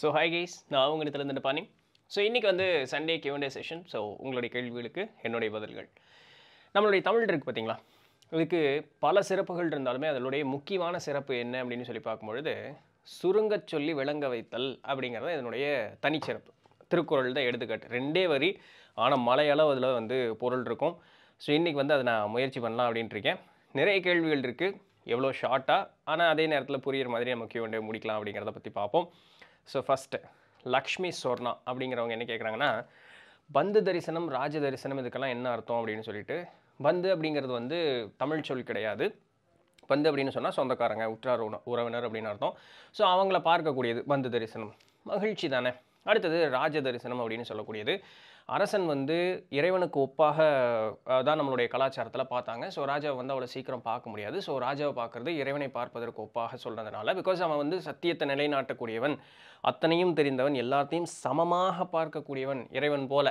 so hi guys நான் அவங்க இடத்துல பாணி ஸோ இன்றைக்கி வந்து சண்டே கியூண்டே செஷன் ஸோ உங்களுடைய கேள்விகளுக்கு என்னுடைய பதில்கள் நம்மளுடைய தமிழ் இருக்குது பார்த்தீங்களா இதுக்கு பல சிறப்புகள் இருந்தாலுமே அதனுடைய முக்கியமான சிறப்பு என்ன அப்படின்னு சொல்லி பார்க்கும்பொழுது சுருங்கச் சொல்லி விளங்க வைத்தல் அப்படிங்கிறது இதனுடைய தனிச்சிறப்பு திருக்குறள் தான் எடுத்துக்காட்டு ரெண்டே வரி ஆனால் மலையளவு அதில் வந்து பொருள் இருக்கும் ஸோ இன்றைக்கி வந்து அதை நான் முயற்சி பண்ணலாம் அப்படின்ட்டு இருக்கேன் நிறைய கேள்விகள் இருக்குது எவ்வளோ ஷார்ட்டாக ஆனால் அதே நேரத்தில் புரிகிற மாதிரி நம்ம கியூண்டே முடிக்கலாம் அப்படிங்கிறத பற்றி பார்ப்போம் ஸோ ஃபஸ்ட்டு லக்ஷ்மி சொர்ணா அப்படிங்கிறவங்க என்ன கேட்குறாங்கன்னா பந்து தரிசனம் ராஜ தரிசனம் இதுக்கெல்லாம் என்ன அர்த்தம் அப்படின்னு சொல்லிட்டு பந்து அப்படிங்கிறது வந்து தமிழ் சொல் கிடையாது பந்து அப்படின்னு சொன்னால் சொந்தக்காரங்க உற்றார் உறவினர் அப்படின்னு அர்த்தம் ஸோ அவங்கள பார்க்கக்கூடியது பந்து தரிசனம் மகிழ்ச்சி தானே அடுத்தது ராஜ தரிசனம் அப்படின்னு சொல்லக்கூடியது அரசன் வந்து இறைவனுக்கு ஒப்பாக தான் நம்மளுடைய கலாச்சாரத்தில் பார்த்தாங்க ஸோ ராஜாவை வந்து அவ்வளோ சீக்கிரம் பார்க்க முடியாது ஸோ ராஜாவை பார்க்குறது இறைவனை பார்ப்பதற்கு ஒப்பாக சொல்கிறதுனால பிகாஸ் அவன் வந்து சத்தியத்தை நிலைநாட்டக்கூடியவன் அத்தனையும் தெரிந்தவன் எல்லாத்தையும் சமமாக பார்க்கக்கூடியவன் இறைவன் போல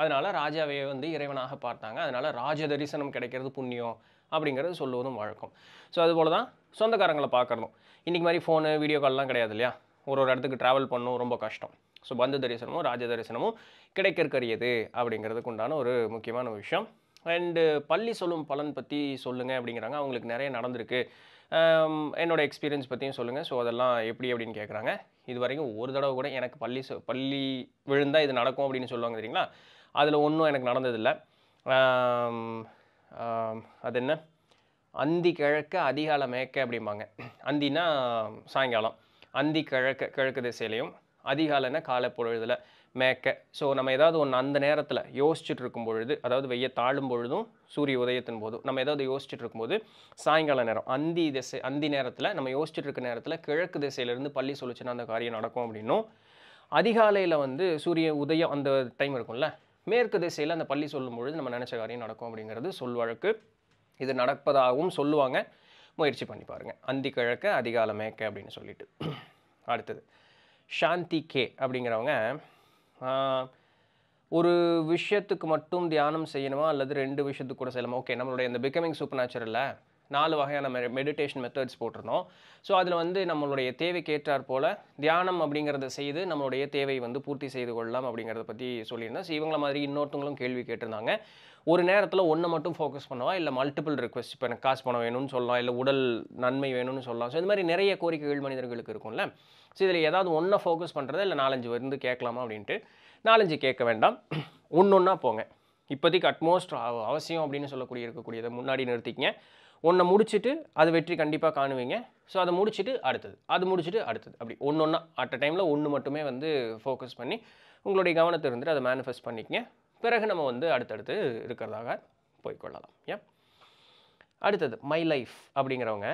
அதனால் ராஜாவை வந்து இறைவனாக பார்த்தாங்க அதனால் ராஜ தரிசனம் கிடைக்கிறது புண்ணியம் அப்படிங்கிறது சொல்லுவதும் வழக்கம் ஸோ அதுபோல் தான் சொந்தக்காரங்களை பார்க்குறதும் இன்றைக்கி மாதிரி ஃபோனு வீடியோ கால்லாம் கிடையாது இல்லையா ஒரு ஒரு இடத்துக்கு ட்ராவல் பண்ணும் ரொம்ப கஷ்டம் ஸோ பந்த தரிசனமும் ராஜ தரிசனமும் கிடைக்கிறக்கரியது அப்படிங்கிறதுக்கு உண்டான ஒரு முக்கியமான விஷயம் அண்டு பள்ளி சொல்லும் பலன் பற்றி சொல்லுங்கள் அப்படிங்கிறாங்க அவங்களுக்கு நிறைய நடந்திருக்கு என்னோடய எக்ஸ்பீரியன்ஸ் பற்றியும் சொல்லுங்கள் ஸோ அதெல்லாம் எப்படி அப்படின்னு கேட்குறாங்க இது வரைக்கும் ஒரு தடவை கூட எனக்கு பள்ளி சொ பள்ளி விழுந்தால் இது நடக்கும் அப்படின்னு சொல்லுவாங்க தெரியுங்களா அதில் ஒன்றும் எனக்கு நடந்ததில்லை அது என்ன அந்தி கிழக்க அதிகால மேக்க அப்படிம்பாங்க அந்தினா சாயங்காலம் அந்தி கிழக்க கிழக்கு திசையிலையும் அதிகாலைன்னா காலை பொழுதில் மேக்க ஸோ நம்ம ஏதாவது ஒன்று அந்த நேரத்தில் யோசிச்சுட்டு இருக்கும் பொழுது அதாவது வெய்ய தாழும் பொழுதும் சூரிய உதயத்தின் போதும் நம்ம ஏதாவது யோசிச்சுட்டு இருக்கும்போது சாயங்கால நேரம் அந்தி திசை அந்தி நேரத்தில் நம்ம யோசிச்சுட்டு இருக்க நேரத்தில் கிழக்கு திசையிலேருந்து பள்ளி சொல்லிச்சுன்னா அந்த காரியம் நடக்கும் அப்படின்னும் அதிகாலையில் வந்து சூரிய உதயம் அந்த டைம் இருக்கும்ல மேற்கு திசையில் அந்த பள்ளி சொல்லும் பொழுது நம்ம நினச்ச காரியம் நடக்கும் அப்படிங்கிறது சொல்வழக்கு இது நடப்பதாகவும் சொல்லுவாங்க முயற்சி பண்ணி பாருங்கள் அந்தி கிழக்க அதிகால மேக்க அப்படின்னு சொல்லிட்டு அடுத்தது சாந்தி கே அப்படிங்கிறவங்க ஒரு விஷயத்துக்கு மட்டும் தியானம் செய்யணுமா அல்லது ரெண்டு விஷயத்துக்கு கூட செய்யலாமா ஓகே நம்மளுடைய இந்த பிகமிங் சூப்பர் நேச்சுரலில் நாலு வகையான மெ மெடிடேஷன் மெத்தட்ஸ் போட்டிருந்தோம் ஸோ அதில் வந்து நம்மளுடைய தேவைக்கேற்றார் போல் தியானம் அப்படிங்கிறத செய்து நம்மளுடைய தேவை வந்து பூர்த்தி செய்து கொள்ளலாம் அப்படிங்கிறத பற்றி சொல்லியிருந்தேன் ஸோ இவங்கள மாதிரி இன்னொருத்தவங்களும் கேள்வி கேட்டிருந்தாங்க ஒரு நேரத்தில் ஒன்றை மட்டும் ஃபோக்கஸ் பண்ணவா இல்லை மல்டிபிள் ரிக்வஸ்ட் இப்போ எனக்கு காசு பணம் வேணும்னு சொல்லலாம் இல்லை உடல் நன்மை வேணும்னு சொல்லலாம் ஸோ இந்த மாதிரி நிறைய கோரிக்கைகள் மனிதர்களுக்கு இருக்கும்ல ஸோ இதில் ஏதாவது ஒன்றை ஃபோக்கஸ் பண்ணுறதா இல்லை நாலஞ்சு வந்து கேட்கலாமா அப்படின்ட்டு நாலஞ்சு கேட்க வேண்டாம் ஒன்று ஒன்றா போங்க இப்போதைக்கு அட்மோஸ்ட் அவசியம் அப்படின்னு சொல்லக்கூடிய இருக்கக்கூடியதை முன்னாடி நிறுத்திக்கங்க ஒன்றை முடிச்சுட்டு அது வெற்றி கண்டிப்பாக காணுவீங்க ஸோ அதை முடிச்சுட்டு அடுத்தது அது முடிச்சுட்டு அடுத்தது அப்படி ஒன்று ஒன்றா அட் அ டைமில் ஒன்று மட்டுமே வந்து ஃபோக்கஸ் பண்ணி உங்களுடைய கவனத்தை இருந்துட்டு அதை மேனிஃபெஸ்ட் பண்ணிக்கங்க பிறகு நம்ம வந்து அடுத்தடுத்து இருக்கிறதாக போய்கொள்ளலாம் ஏ அடுத்தது மை லைஃப் அப்படிங்கிறவங்க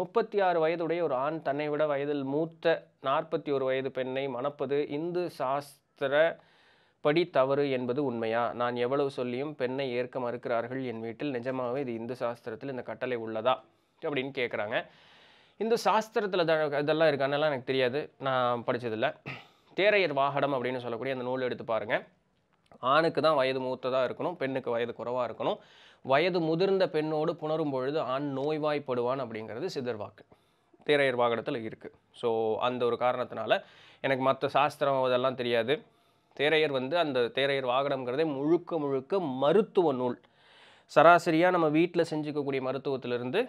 முப்பத்தி ஆறு வயதுடைய ஒரு ஆண் தன்னை விட வயதில் மூத்த நாற்பத்தி ஒரு வயது பெண்ணை மணப்பது இந்து சாஸ்திர படி தவறு என்பது உண்மையா நான் எவ்வளவு சொல்லியும் பெண்ணை ஏற்க மறுக்கிறார்கள் என் வீட்டில் நிஜமாகவே இது இந்து சாஸ்திரத்தில் இந்த கட்டளை உள்ளதா அப்படின்னு கேட்குறாங்க இந்து சாஸ்திரத்தில் த இதெல்லாம் இருக்கானெல்லாம் எனக்கு தெரியாது நான் படித்ததில்லை தேரையர் வாகடம் அப்படின்னு சொல்லக்கூடிய அந்த நூல் எடுத்து பாருங்கள் ஆணுக்கு தான் வயது மூத்ததாக இருக்கணும் பெண்ணுக்கு வயது குறைவாக இருக்கணும் வயது முதிர்ந்த பெண்ணோடு புணரும் பொழுது ஆண் நோய்வாய்ப்படுவான் அப்படிங்கிறது வாக்கு தேரையர் வாகனத்தில் இருக்குது ஸோ அந்த ஒரு காரணத்தினால எனக்கு மற்ற சாஸ்திரம் அதெல்லாம் தெரியாது தேரையர் வந்து அந்த தேரையர் வாகனம்ங்கிறதே முழுக்க முழுக்க மருத்துவ நூல் சராசரியாக நம்ம வீட்டில் செஞ்சுக்கக்கூடிய மருத்துவத்திலிருந்து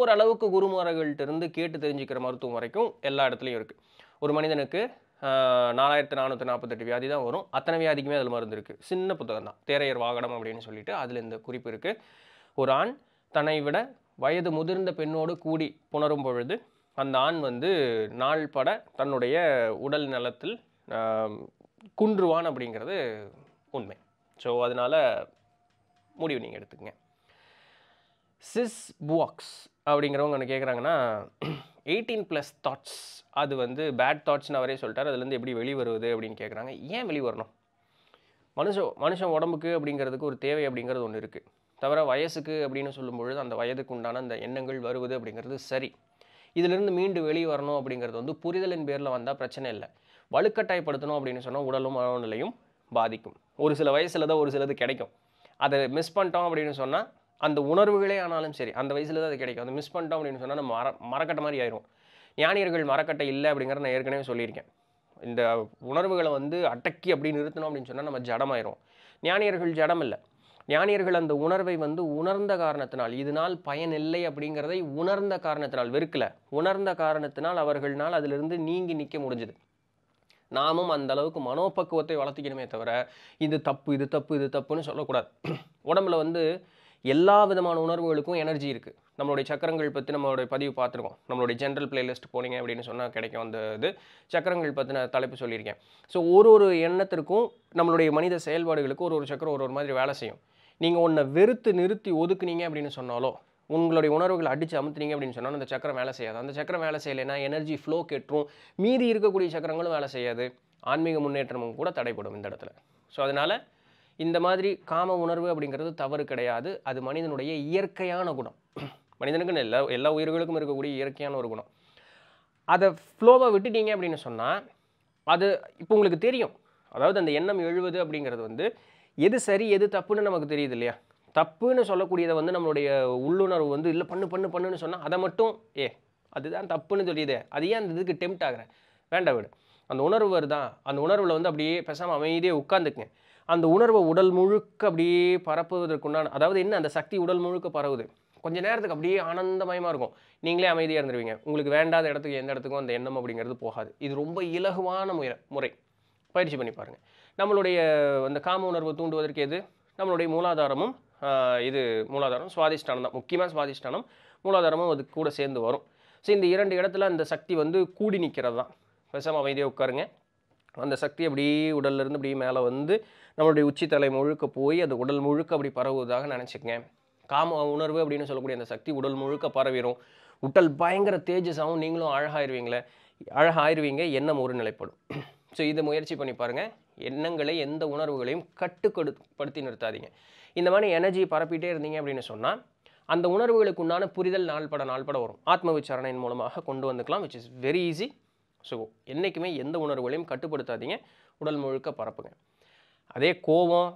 ஓரளவுக்கு குருமார்கள்ட்டிருந்து கேட்டு தெரிஞ்சுக்கிற மருத்துவம் வரைக்கும் எல்லா இடத்துலையும் இருக்குது ஒரு மனிதனுக்கு நாலாயிரத்து நானூற்றி நாற்பத்தெட்டு வியாதி தான் வரும் அத்தனை வியாதிக்குமே அதில் மருந்து இருக்குது சின்ன புத்தகம் தான் தேரையர் வாகனம் அப்படின்னு சொல்லிட்டு அதில் இந்த குறிப்பு இருக்குது ஒரு ஆண் தன்னை விட வயது முதிர்ந்த பெண்ணோடு கூடி புணரும் பொழுது அந்த ஆண் வந்து நாள் பட தன்னுடைய உடல் நலத்தில் குன்றுவான் அப்படிங்கிறது உண்மை ஸோ அதனால் முடிவு நீங்கள் எடுத்துக்கங்க சிஸ் புவாக்ஸ் அப்படிங்கிறவங்க ஒன்று கேட்குறாங்கன்னா எயிட்டீன் ப்ளஸ் தாட்ஸ் அது வந்து பேட் தாட்ஸ்னு அவரே சொல்லிட்டார் அதுலேருந்து எப்படி வெளி வருவது அப்படின்னு கேட்குறாங்க ஏன் வெளி வரணும் மனுஷன் மனுஷன் உடம்புக்கு அப்படிங்கிறதுக்கு ஒரு தேவை அப்படிங்கிறது ஒன்று இருக்குது தவிர வயசுக்கு அப்படின்னு சொல்லும்பொழுது அந்த வயதுக்கு உண்டான அந்த எண்ணங்கள் வருவது அப்படிங்கிறது சரி இதிலிருந்து மீண்டு வெளியே வரணும் அப்படிங்கிறது வந்து புரிதலின் பேரில் வந்தால் பிரச்சனை இல்லை வலுக்கட்டாயப்படுத்தணும் அப்படின்னு சொன்னால் உடலும் மனநிலையும் பாதிக்கும் ஒரு சில வயசில் தான் ஒரு சிலது கிடைக்கும் அதை மிஸ் பண்ணிட்டோம் அப்படின்னு சொன்னால் அந்த உணர்வுகளே ஆனாலும் சரி அந்த வயசில் தான் அது கிடைக்கும் அதை மிஸ் பண்ணிட்டோம் அப்படின்னு சொன்னால் நம்ம மர மரக்கட்ட மாதிரி ஆயிரும் ஞானியர்கள் மரக்கட்டை இல்லை அப்படிங்கிறத நான் ஏற்கனவே சொல்லியிருக்கேன் இந்த உணர்வுகளை வந்து அட்டக்கி அப்படி நிறுத்தணும் அப்படின்னு சொன்னால் நம்ம ஜடமாயிரும் ஞானியர்கள் ஜடம் இல்லை ஞானியர்கள் அந்த உணர்வை வந்து உணர்ந்த காரணத்தினால் இதனால் பயன் இல்லை அப்படிங்கிறதை உணர்ந்த காரணத்தினால் வெறுக்கலை உணர்ந்த காரணத்தினால் அவர்கள்னால் அதிலிருந்து நீங்கி நிற்க முடிஞ்சுது நாமும் அந்த அளவுக்கு மனோபக்குவத்தை வளர்த்திக்கணுமே தவிர இது தப்பு இது தப்பு இது தப்புன்னு சொல்லக்கூடாது உடம்புல வந்து எல்லா விதமான உணர்வுகளுக்கும் எனர்ஜி இருக்குது நம்மளுடைய சக்கரங்கள் பற்றி நம்மளுடைய பதிவு பார்த்துருக்கோம் நம்மளுடைய ஜென்ரல் பிளேலிஸ்ட் போனீங்க அப்படின்னு சொன்னால் கிடைக்கும் அந்த இது சக்கரங்கள் பற்றின தலைப்பு சொல்லியிருக்கேன் ஸோ ஒரு ஒரு எண்ணத்திற்கும் நம்மளுடைய மனித செயல்பாடுகளுக்கு ஒரு ஒரு சக்கரம் ஒரு ஒரு மாதிரி வேலை செய்யும் நீங்கள் ஒன்றை வெறுத்து நிறுத்தி ஒதுக்குனீங்க அப்படின்னு சொன்னாலோ உங்களுடைய உணர்வுகளை அடித்து அமுத்துனீங்க அப்படின்னு சொன்னாலும் அந்த சக்கரம் வேலை செய்யாது அந்த சக்கரம் வேலை செய்யலைன்னா எனர்ஜி ஃப்ளோ கெட்டும் மீதி இருக்கக்கூடிய சக்கரங்களும் வேலை செய்யாது ஆன்மீக முன்னேற்றமும் கூட தடைப்படும் இந்த இடத்துல ஸோ அதனால் இந்த மாதிரி காம உணர்வு அப்படிங்கிறது தவறு கிடையாது அது மனிதனுடைய இயற்கையான குணம் மனிதனுக்குன்னு எல்லா எல்லா உயிர்களுக்கும் இருக்கக்கூடிய இயற்கையான ஒரு குணம் அதை ஃப்ளோவை விட்டுட்டீங்க அப்படின்னு சொன்னால் அது இப்போ உங்களுக்கு தெரியும் அதாவது அந்த எண்ணம் எழுவது அப்படிங்கிறது வந்து எது சரி எது தப்புன்னு நமக்கு தெரியுது இல்லையா தப்புன்னு சொல்லக்கூடியதை வந்து நம்மளுடைய உள்ளுணர்வு வந்து இல்லை பண்ணு பண்ணு பண்ணுன்னு சொன்னால் அதை மட்டும் ஏ அதுதான் தப்புன்னு சொல்லியுது அதையே அந்த இதுக்கு டெம்ட் ஆகிறேன் வேண்டாம் விடு அந்த உணர்வு வருதான் அந்த உணர்வில் வந்து அப்படியே பேசாமல் அமைதியே உட்காந்துக்குங்க அந்த உணர்வை உடல் முழுக்க அப்படியே பரப்புவதற்குண்டான அதாவது என்ன அந்த சக்தி உடல் முழுக்க பரவுது கொஞ்சம் நேரத்துக்கு அப்படியே ஆனந்தமயமாக இருக்கும் நீங்களே அமைதியாக இருந்துருவீங்க உங்களுக்கு வேண்டாத இடத்துக்கு எந்த இடத்துக்கும் அந்த எண்ணம் அப்படிங்கிறது போகாது இது ரொம்ப இலகுவான முறை முறை பயிற்சி பண்ணி பாருங்கள் நம்மளுடைய அந்த காம உணர்வு தூண்டுவதற்கு எது நம்மளுடைய மூலாதாரமும் இது மூலாதாரம் சுவாதிஷ்டானம் தான் முக்கியமாக சுவாதிஷ்டானம் மூலாதாரமும் அது கூட சேர்ந்து வரும் ஸோ இந்த இரண்டு இடத்துல அந்த சக்தி வந்து கூடி நிற்கிறது தான் பேசாமல் அமைதியாக உட்காருங்க அந்த சக்தி அப்படியே உடல்லேருந்து அப்படியே மேலே வந்து நம்மளுடைய உச்சித்தலை முழுக்க போய் அது உடல் முழுக்க அப்படி பரவுவதாக நினச்சிக்கங்க காம உணர்வு அப்படின்னு சொல்லக்கூடிய அந்த சக்தி உடல் முழுக்க பரவிடும் உடல் பயங்கர தேஜஸாகவும் நீங்களும் அழகாயிருவீங்களே அழகாயிருவீங்க எண்ணம் ஒரு நிலைப்படும் ஸோ இதை முயற்சி பண்ணி பாருங்கள் எண்ணங்களை எந்த உணர்வுகளையும் கட்டுக்கடுப்படுத்தி நிறுத்தாதீங்க இந்த மாதிரி எனர்ஜி பரப்பிட்டே இருந்தீங்க அப்படின்னு சொன்னால் அந்த உணர்வுகளுக்கு உண்டான புரிதல் நாள்பட நாள்பட வரும் ஆத்ம விசாரணையின் மூலமாக கொண்டு வந்துக்கலாம் which is very easy so என்றைக்குமே எந்த உணர்வுகளையும் கட்டுப்படுத்தாதீங்க உடல் முழுக்க பரப்புங்க அதே கோபம்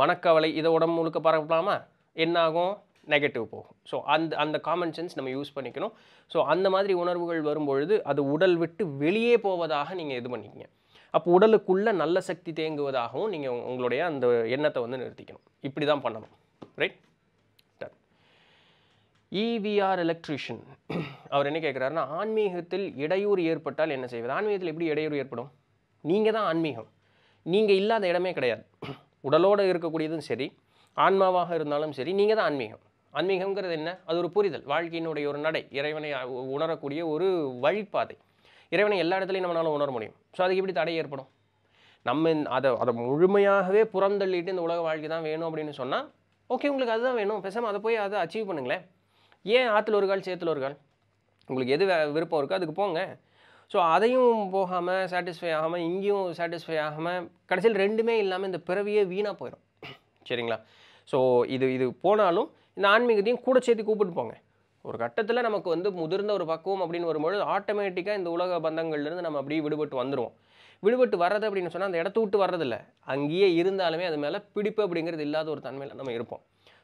மனக்கவலை இதை உடம்பு முழுக்க பரப்பலாமா என்ன ஆகும் நெகட்டிவ் போகும் ஸோ அந்த அந்த காமன் சென்ஸ் நம்ம யூஸ் பண்ணிக்கணும் ஸோ அந்த மாதிரி உணர்வுகள் வரும்பொழுது அது உடல் விட்டு வெளியே போவதாக நீங்கள் இது பண்ணிக்கிங்க அப்போ உடலுக்குள்ளே நல்ல சக்தி தேங்குவதாகவும் நீங்கள் உங்களுடைய அந்த எண்ணத்தை வந்து நிறுத்திக்கணும் இப்படி தான் பண்ணணும் ரைட் இவிஆர் எலக்ட்ரிஷியன் அவர் என்ன கேட்குறாருன்னா ஆன்மீகத்தில் இடையூறு ஏற்பட்டால் என்ன செய்வது ஆன்மீகத்தில் எப்படி இடையூறு ஏற்படும் நீங்கள் தான் ஆன்மீகம் நீங்கள் இல்லாத இடமே கிடையாது உடலோடு இருக்கக்கூடியதும் சரி ஆன்மாவாக இருந்தாலும் சரி நீங்கள் தான் ஆன்மீகம் ஆன்மீகங்கிறது என்ன அது ஒரு புரிதல் வாழ்க்கையினுடைய ஒரு நடை இறைவனை உணரக்கூடிய ஒரு வழிப்பாதை இறைவனை எல்லா இடத்துலையும் நம்மளாலும் உணர முடியும் ஸோ அதுக்கு எப்படி தடை ஏற்படும் நம்ம அதை அதை முழுமையாகவே புறந்தள்ளிட்டு இந்த உலக வாழ்க்கை தான் வேணும் அப்படின்னு சொன்னால் ஓகே உங்களுக்கு அதுதான் வேணும் பேசாமல் அதை போய் அதை அச்சீவ் பண்ணுங்களேன் ஏன் ஆற்றுல ஒரு கால் சேத்துல ஒரு கால் உங்களுக்கு எது விருப்பம் இருக்கோ அதுக்கு போங்க ஸோ அதையும் போகாமல் சாட்டிஸ்ஃபை ஆகாமல் இங்கேயும் சாட்டிஸ்ஃபை ஆகாமல் கடைசியில் ரெண்டுமே இல்லாமல் இந்த பிறவியே வீணாக போயிடும் சரிங்களா ஸோ இது இது போனாலும் இந்த ஆன்மீகத்தையும் கூட சேர்த்து கூப்பிட்டு போங்க ஒரு கட்டத்தில் நமக்கு வந்து முதிர்ந்த ஒரு பக்குவம் அப்படின்னு வரும்பொழுது ஆட்டோமேட்டிக்காக இந்த உலக பந்தங்கள்லேருந்து நம்ம அப்படியே விடுபட்டு வந்துடுவோம் விடுபட்டு வர்றது அப்படின்னு சொன்னால் அந்த இடத்த விட்டு வர்றதில்ல அங்கேயே இருந்தாலுமே அது மேலே பிடிப்பு அப்படிங்கிறது இல்லாத ஒரு தன்மையில் நம்ம இருப்போம்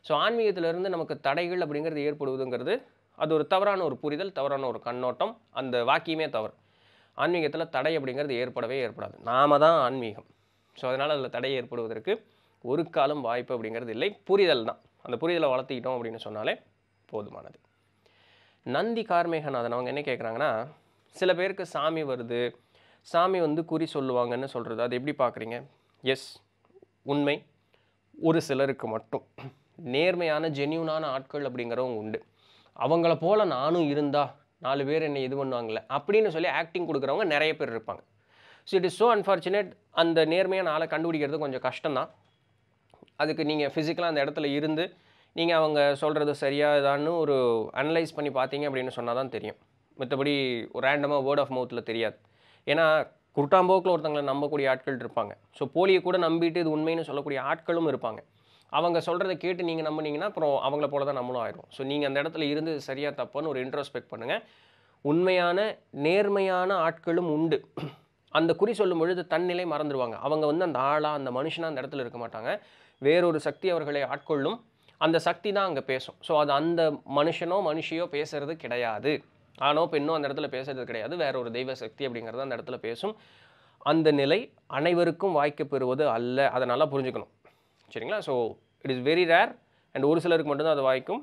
ஸோ ஆன்மீகத்திலிருந்து நமக்கு தடைகள் அப்படிங்கிறது ஏற்படுவதுங்கிறது அது ஒரு தவறான ஒரு புரிதல் தவறான ஒரு கண்ணோட்டம் அந்த வாக்கியமே தவறு ஆன்மீகத்தில் தடை அப்படிங்கிறது ஏற்படவே ஏற்படாது நாம தான் ஆன்மீகம் ஸோ அதனால் அதில் தடை ஏற்படுவதற்கு ஒரு காலம் வாய்ப்பு அப்படிங்கிறது இல்லை புரிதல் தான் அந்த புரிதலை வளர்த்திக்கிட்டோம் அப்படின்னு சொன்னாலே போதுமானது நந்தி கார்மேகநாதன் அவங்க என்ன கேட்குறாங்கன்னா சில பேருக்கு சாமி வருது சாமி வந்து குறி சொல்லுவாங்கன்னு சொல்கிறது அது எப்படி பார்க்குறீங்க எஸ் உண்மை ஒரு சிலருக்கு மட்டும் நேர்மையான ஜென்யூனான ஆட்கள் அப்படிங்கிறவங்க உண்டு அவங்கள போல் நானும் இருந்தால் நாலு பேர் என்னை இது பண்ணுவாங்களே அப்படின்னு சொல்லி ஆக்டிங் கொடுக்குறவங்க நிறைய பேர் இருப்பாங்க so it is so unfortunate அந்த நேர்மையான ஆளை கண்டுபிடிக்கிறது கொஞ்சம் கஷ்டம்தான் அதுக்கு நீங்கள் ஃபிசிக்கலாக அந்த இடத்துல இருந்து நீங்கள் அவங்க சொல்கிறது சரியாக இதான்னு ஒரு அனலைஸ் பண்ணி பார்த்தீங்க அப்படின்னு சொன்னால் தான் தெரியும் மற்றபடி ஒரு ரேண்டமாக வேர்ட் ஆஃப் மவுத்தில் தெரியாது ஏன்னா குருட்டாம்போக்கில் ஒருத்தங்களை நம்பக்கூடிய ஆட்கள் இருப்பாங்க ஸோ போலியை கூட நம்பிட்டு இது உண்மைன்னு சொல்லக்கூடிய ஆட்களும் இருப்பாங்க அவங்க சொல்கிறத கேட்டு நீங்கள் நம்புனீங்கன்னா அப்புறம் அவங்கள போல தான் நம்மளும் ஆயிரும் ஸோ நீங்கள் அந்த இடத்துல இருந்து சரியாக தப்புன்னு ஒரு இன்ட்ரோஸ்பெக்ட் பண்ணுங்கள் உண்மையான நேர்மையான ஆட்களும் உண்டு அந்த குறி சொல்லும் பொழுது தன்னிலை மறந்துடுவாங்க அவங்க வந்து அந்த ஆளாக அந்த மனுஷனாக அந்த இடத்துல இருக்க மாட்டாங்க வேறொரு சக்தி அவர்களை ஆட்கொள்ளும் அந்த சக்தி தான் அங்கே பேசும் ஸோ அது அந்த மனுஷனோ மனுஷியோ பேசுகிறது கிடையாது ஆனோ பெண்ணோ அந்த இடத்துல பேசுறது கிடையாது வேற ஒரு தெய்வ சக்தி அப்படிங்கிறது அந்த இடத்துல பேசும் அந்த நிலை அனைவருக்கும் வாய்க்க பெறுவது அல்ல அதை நல்லா புரிஞ்சுக்கணும் சரிங்களா so it is very rare and ஒரு சிலருக்கு மட்டும்தான் அது வாய்க்கும்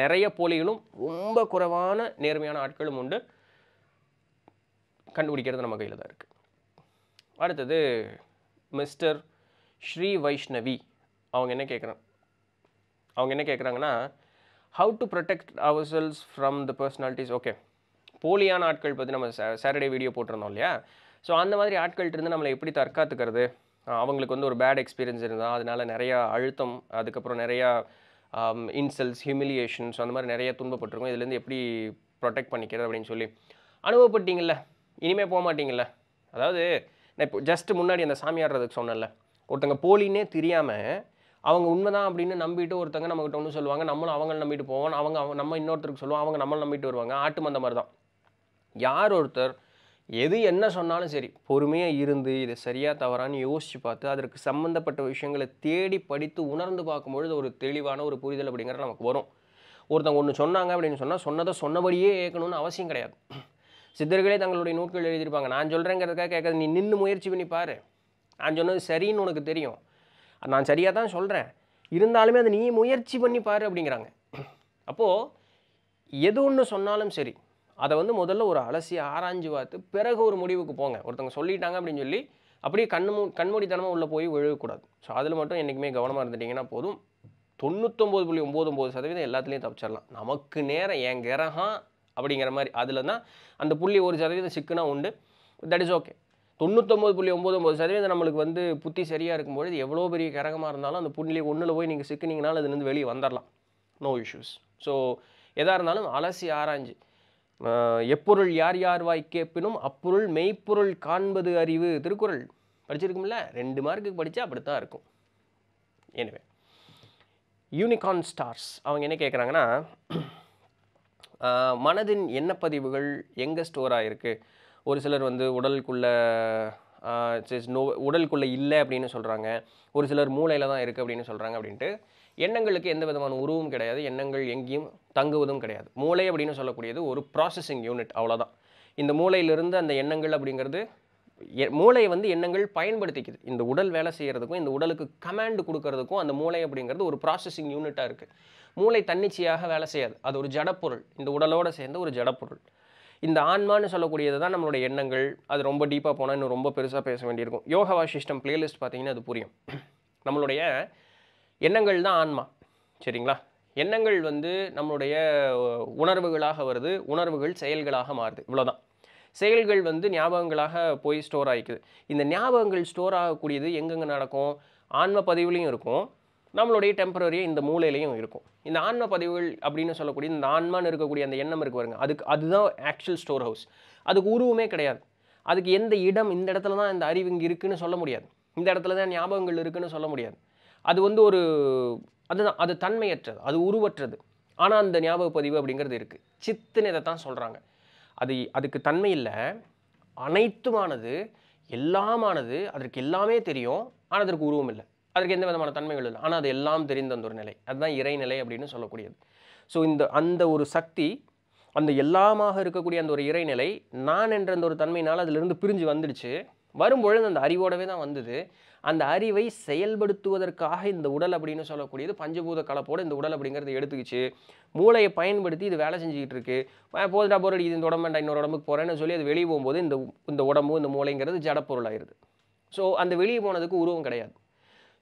நிறைய போலிகளும் ரொம்ப குறைவான நேர்மையான ஆட்களும் உண்டு கண்டுபிடிக்கிறது நம்ம கையில் தான் இருக்குது அடுத்தது மிஸ்டர் ஸ்ரீ வைஷ்ணவி அவங்க என்ன கேட்குறாங்க அவங்க என்ன கேட்குறாங்கன்னா how to protect ourselves from the personalities okay போலியான ஆட்கள் பற்றி நம்ம சாட்டர்டே வீடியோ போட்டிருந்தோம் இல்லையா ஸோ அந்த மாதிரி ஆட்கள்கிட்ட இருந்து நம்மளை எப்படி தற்காத்துக்கிறது அவங்களுக்கு வந்து ஒரு பேட் எக்ஸ்பீரியன்ஸ் இருந்தால் அதனால் நிறையா அழுத்தம் அதுக்கப்புறம் நிறையா இன்சல்ஸ் ஹியூமிலியேஷன்ஸ் அந்த மாதிரி நிறைய துன்பப்பட்டிருக்கும் இதுலேருந்து எப்படி ப்ரொடெக்ட் பண்ணிக்கிறது அப்படின்னு சொல்லி அனுபவப்பட்டீங்கள்ல இனிமேல் போக மாட்டிங்கள்ல அதாவது நான் இப்போ ஜஸ்ட் முன்னாடி அந்த சாமியாடுறதுக்கு சொன்னேன்ல ஒருத்தங்க போலின்னே தெரியாமல் அவங்க உண்மை தான் அப்படின்னு நம்பிட்டு ஒருத்தங்க நம்மகிட்ட ஒன்று சொல்லுவாங்க நம்மளும் அவங்கள நம்பிட்டு போவோம் அவங்க நம்ம இன்னொருத்தருக்கு சொல்லுவோம் அவங்க நம்மளை நம்பிட்டு வருவாங்க ஆட்டு மந்த மாதிரி தான் யார் ஒருத்தர் எது என்ன சொன்னாலும் சரி பொறுமையாக இருந்து இதை சரியாக தவறான்னு யோசித்து பார்த்து அதற்கு சம்மந்தப்பட்ட விஷயங்களை தேடி படித்து உணர்ந்து பார்க்கும்பொழுது ஒரு தெளிவான ஒரு புரிதல் அப்படிங்கிற நமக்கு வரும் ஒருத்தங்க ஒன்று சொன்னாங்க அப்படின்னு சொன்னால் சொன்னதை சொன்னபடியே ஏற்கணும்னு அவசியம் கிடையாது சித்தர்களே தங்களுடைய நூட்கள் எழுதியிருப்பாங்க நான் சொல்கிறேங்கிறதுக்காக கேட்காது நீ நின்று முயற்சி பண்ணி பாரு நான் சொன்னது சரின்னு உனக்கு தெரியும் நான் சரியாக தான் சொல்கிறேன் இருந்தாலுமே அதை நீ முயற்சி பண்ணி பாரு அப்படிங்கிறாங்க அப்போது எது ஒன்று சொன்னாலும் சரி அதை வந்து முதல்ல ஒரு அலசி ஆராய்ஞ்சு பார்த்து பிறகு ஒரு முடிவுக்கு போங்க ஒருத்தவங்க சொல்லிட்டாங்க அப்படின்னு சொல்லி அப்படியே கண்மூ கண்மூடித்தனமாக உள்ளே போய் விழுகக்கூடாது ஸோ அதில் மட்டும் என்றைக்குமே கவனமாக இருந்துட்டிங்கன்னா போதும் தொண்ணூத்தொம்பது புள்ளி ஒம்பது ஒம்பது சதவீதம் எல்லாத்துலேயும் தப்பிச்சிடலாம் நமக்கு நேரம் என் கிரகம் அப்படிங்கிற மாதிரி அதில் தான் அந்த புள்ளி ஒரு சதவீதம் சிக்குனா உண்டு தட் இஸ் ஓகே தொண்ணூத்தொம்பது புள்ளி ஒம்பது ஒம்பது சதவீதம் நம்மளுக்கு வந்து புத்தி சரியாக இருக்கும்பொழுது எவ்வளோ பெரிய கரகமாக இருந்தாலும் அந்த புள்ளி ஒன்றில் போய் நீங்கள் சிக்கினீங்கனாலும் அதுலேருந்து வெளியே வந்துடலாம் நோ இஷ்யூஸ் ஸோ எதாக இருந்தாலும் அலசி ஆராய்ஞ்சு எப்பொருள் யார் யார் வாய் கேட்பினும் அப்பொருள் மெய்ப்பொருள் காண்பது அறிவு திருக்குறள் படிச்சிருக்கும்ல ரெண்டு மார்க்குக்கு படித்தா அப்படித்தான் இருக்கும் எனவே யூனிகார்ன் ஸ்டார்ஸ் அவங்க என்ன கேட்குறாங்கன்னா மனதின் எண்ணப்பதிவுகள் எங்கே ஸ்டோராக இருக்குது ஒரு சிலர் வந்து உடலுக்குள்ள நோ உடலுக்குள்ளே இல்லை அப்படின்னு சொல்கிறாங்க ஒரு சிலர் மூளையில் தான் இருக்குது அப்படின்னு சொல்கிறாங்க அப்படின்ட்டு எண்ணங்களுக்கு எந்த விதமான உருவும் கிடையாது எண்ணங்கள் எங்கேயும் தங்குவதும் கிடையாது மூளை அப்படின்னு சொல்லக்கூடியது ஒரு ப்ராசஸிங் யூனிட் அவ்வளோதான் இந்த மூளையிலிருந்து அந்த எண்ணங்கள் அப்படிங்கிறது மூளையை வந்து எண்ணங்கள் பயன்படுத்திக்குது இந்த உடல் வேலை செய்கிறதுக்கும் இந்த உடலுக்கு கமாண்டு கொடுக்கறதுக்கும் அந்த மூளை அப்படிங்கிறது ஒரு ப்ராசஸிங் யூனிட்டாக இருக்குது மூளை தன்னிச்சையாக வேலை செய்யாது அது ஒரு ஜடப்பொருள் இந்த உடலோடு சேர்ந்த ஒரு ஜடப்பொருள் இந்த ஆன்மான்னு சொல்லக்கூடியது தான் நம்மளுடைய எண்ணங்கள் அது ரொம்ப டீப்பாக போனால் இன்னும் ரொம்ப பெருசாக பேச வேண்டியிருக்கும் யோகா வாசிஷ்டம் பிளேலிஸ்ட் பார்த்தீங்கன்னா அது புரியும் நம்மளுடைய எண்ணங்கள் தான் ஆன்மா சரிங்களா எண்ணங்கள் வந்து நம்மளுடைய உணர்வுகளாக வருது உணர்வுகள் செயல்களாக மாறுது இவ்வளோதான் செயல்கள் வந்து ஞாபகங்களாக போய் ஸ்டோர் ஆகிக்குது இந்த ஞாபகங்கள் ஸ்டோர் ஆகக்கூடியது எங்கெங்கே நடக்கும் ஆன்ம பதிவுலையும் இருக்கும் நம்மளுடைய டெம்பரரியாக இந்த மூலையிலையும் இருக்கும் இந்த ஆன்ம பதிவுகள் அப்படின்னு சொல்லக்கூடிய இந்த ஆன்மான்னு இருக்கக்கூடிய அந்த எண்ணம் இருக்கு பாருங்க அதுக்கு அதுதான் ஆக்சுவல் ஸ்டோர் ஹவுஸ் அதுக்கு உருவமே கிடையாது அதுக்கு எந்த இடம் இந்த இடத்துல தான் இந்த அறிவு இங்கே இருக்குதுன்னு சொல்ல முடியாது இந்த இடத்துல தான் ஞாபகங்கள் இருக்குதுன்னு சொல்ல முடியாது அது வந்து ஒரு அதுதான் அது தன்மையற்றது அது உருவற்றது ஆனால் அந்த ஞாபக பதிவு அப்படிங்கிறது இருக்குது சித்துன்னு இதை தான் சொல்கிறாங்க அது அதுக்கு தன்மை இல்லை அனைத்துமானது எல்லாமானது அதற்கு எல்லாமே தெரியும் ஆனால் அதற்கு உருவம் இல்லை அதற்கு எந்த விதமான தன்மைகள் இல்லை ஆனால் அது எல்லாம் தெரிந்த அந்த ஒரு நிலை அதுதான் இறைநிலை அப்படின்னு சொல்லக்கூடியது ஸோ இந்த அந்த ஒரு சக்தி அந்த எல்லாமாக இருக்கக்கூடிய அந்த ஒரு இறைநிலை நான் என்ற அந்த ஒரு தன்மையினால் அதிலிருந்து பிரிஞ்சு வந்துடுச்சு வரும்பொழுது அந்த அறிவோடவே தான் வந்தது அந்த அறிவை செயல்படுத்துவதற்காக இந்த உடல் அப்படின்னு சொல்லக்கூடியது பஞ்சபூத கலப்போடு இந்த உடல் அப்படிங்கிறது எடுத்துக்கிச்சு மூளையை பயன்படுத்தி இது வேலை செஞ்சுக்கிட்டு இருக்கு போதுடா போர் இது இந்த உடம்பு இன்னொரு உடம்புக்கு போகிறேன்னு சொல்லி அது வெளியே போகும்போது இந்த இந்த உடம்பு இந்த மூளைங்கிறது ஜடப்பொருள் ஆயிடுது ஸோ அந்த வெளியே போனதுக்கு உருவம் கிடையாது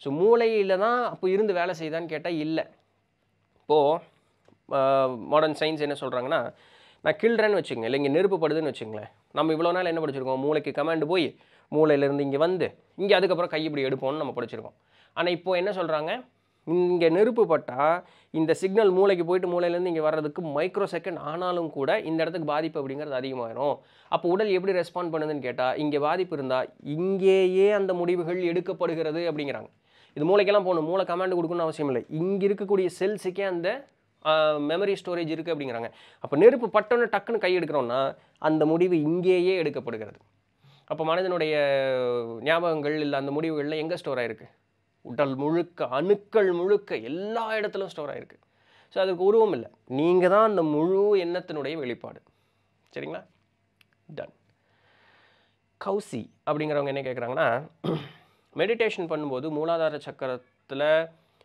ஸோ மூளையில் தான் அப்போ இருந்து வேலை செய்தான்னு கேட்டால் இல்லை இப்போது மாடர்ன் சயின்ஸ் என்ன சொல்கிறாங்கன்னா நான் கில்றேன்னு வச்சுங்க இல்லை இங்கே நெருப்புப்படுதுன்னு வச்சுங்களேன் நம்ம இவ்வளோ நாள் என்ன படிச்சிருக்கோம் மூளைக்கு கமாண்டு போய் மூளையிலேருந்து இங்கே வந்து இங்கே அதுக்கப்புறம் கை இப்படி எடுப்போம்னு நம்ம படிச்சிருக்கோம் ஆனால் இப்போது என்ன சொல்கிறாங்க இங்கே நெருப்பு பட்டால் இந்த சிக்னல் மூளைக்கு போயிட்டு மூளையிலேருந்து இங்கே வர்றதுக்கு மைக்ரோ செகண்ட் ஆனாலும் கூட இந்த இடத்துக்கு பாதிப்பு அப்படிங்கிறது அதிகமாகிடும் அப்போ உடல் எப்படி ரெஸ்பாண்ட் பண்ணுதுன்னு கேட்டால் இங்கே பாதிப்பு இருந்தால் இங்கேயே அந்த முடிவுகள் எடுக்கப்படுகிறது அப்படிங்கிறாங்க இது மூளைக்கெல்லாம் போகணும் மூளை கமாண்ட் கொடுக்கணும்னு அவசியம் இல்லை இங்கே இருக்கக்கூடிய செல்ஸுக்கே அந்த மெமரி ஸ்டோரேஜ் இருக்குது அப்படிங்கிறாங்க அப்போ நெருப்பு பட்டோன்னு டக்குன்னு கை எடுக்கிறோன்னா அந்த முடிவு இங்கேயே எடுக்கப்படுகிறது அப்போ மனிதனுடைய ஞாபகங்கள் இல்லை அந்த முடிவுகளில் எங்கே ஸ்டோர் ஆகிருக்கு உடல் முழுக்க அணுக்கள் முழுக்க எல்லா இடத்துலையும் ஸ்டோர் ஆகிருக்கு ஸோ அதுக்கு உருவம் இல்லை நீங்கள் தான் அந்த முழு எண்ணத்தினுடைய வெளிப்பாடு சரிங்களா டன் கௌசி அப்படிங்கிறவங்க என்ன கேட்குறாங்கன்னா மெடிடேஷன் பண்ணும்போது மூலாதார சக்கரத்தில்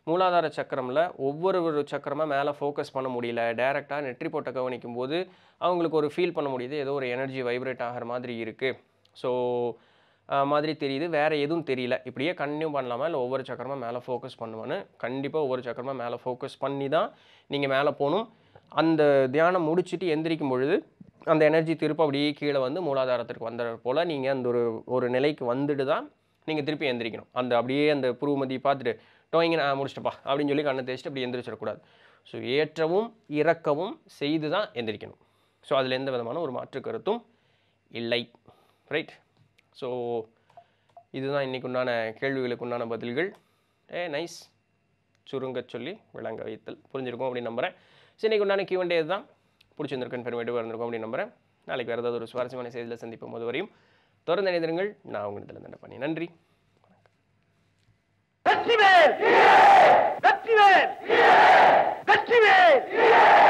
மூலாதார சக்கரமில் ஒவ்வொரு ஒரு சக்கரமாக மேலே ஃபோக்கஸ் பண்ண முடியல டைரெக்டாக நெற்றி போட்ட கவனிக்கும் போது அவங்களுக்கு ஒரு ஃபீல் பண்ண முடியுது ஏதோ ஒரு எனர்ஜி வைப்ரேட் ஆகிற மாதிரி இருக்குது ஸோ மாதிரி தெரியுது வேறு எதுவும் தெரியல இப்படியே கண்டினியூ பண்ணலாமா இல்லை ஒவ்வொரு சக்கரமாக மேலே ஃபோக்கஸ் பண்ணுவான்னு கண்டிப்பாக ஒவ்வொரு சக்கரமாக மேலே ஃபோக்கஸ் பண்ணி தான் நீங்கள் மேலே போகணும் அந்த தியானம் முடிச்சுட்டு எந்திரிக்கும் பொழுது அந்த எனர்ஜி திருப்ப அப்படியே கீழே வந்து மூலாதாரத்திற்கு வந்துடுற போல் நீங்கள் அந்த ஒரு ஒரு நிலைக்கு வந்துட்டு தான் நீங்கள் திருப்பி எந்திரிக்கணும் அந்த அப்படியே அந்த புருவமதி பார்த்துட்டு டோயிங்க நான் முடிச்சிட்டப்பா அப்படின்னு சொல்லி கண்ணை தேய்ச்சிட்டு அப்படி எந்திரிச்சிடக்கூடாது ஸோ ஏற்றவும் இறக்கவும் செய்து தான் எந்திரிக்கணும் ஸோ அதில் எந்த விதமான ஒரு மாற்று கருத்தும் இல்லை ரைட் ஸோ இதுதான் இன்றைக்கு உண்டான கேள்விகளுக்கு உண்டான பதில்கள் ஏ நைஸ் சுருங்க சொல்லி விளங்க வைத்தல் புரிஞ்சிருக்கும் அப்படின்னு நம்புகிறேன் ஸோ இன்றைக்கு உண்டான கியூண்டே தான் பிடிச்சிருந்துருக்கேன் பெருமைட்டுவாக இருந்திருக்கும் அப்படின்னு நம்புகிறேன் நாளைக்கு வேறு ஏதாவது ஒரு சுவாரஸ்யமான செய்தியில் சந்திப்போம் போது வரையும் தொடர்ந்து இணைந்திருங்கள் நான் உங்கள் இதில் தண்டை நன்றி வெற்றிவேல் வெற்றிவேல் வெற்றிவேல்